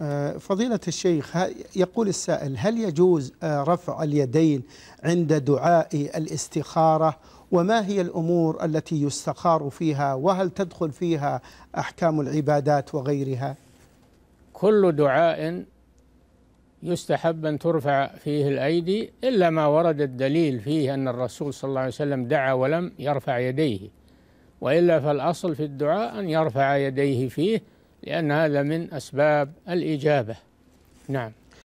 آه، فضيلة الشيخ يقول السائل هل يجوز آه، رفع اليدين عند دعاء الاستخارة وما هي الأمور التي يستخار فيها وهل تدخل فيها أحكام العبادات وغيرها كل دعاء يستحب أن ترفع فيه الأيدي إلا ما ورد الدليل فيه أن الرسول صلى الله عليه وسلم دعا ولم يرفع يديه وإلا فالأصل في الدعاء أن يرفع يديه فيه لأن هذا من أسباب الإجابة نعم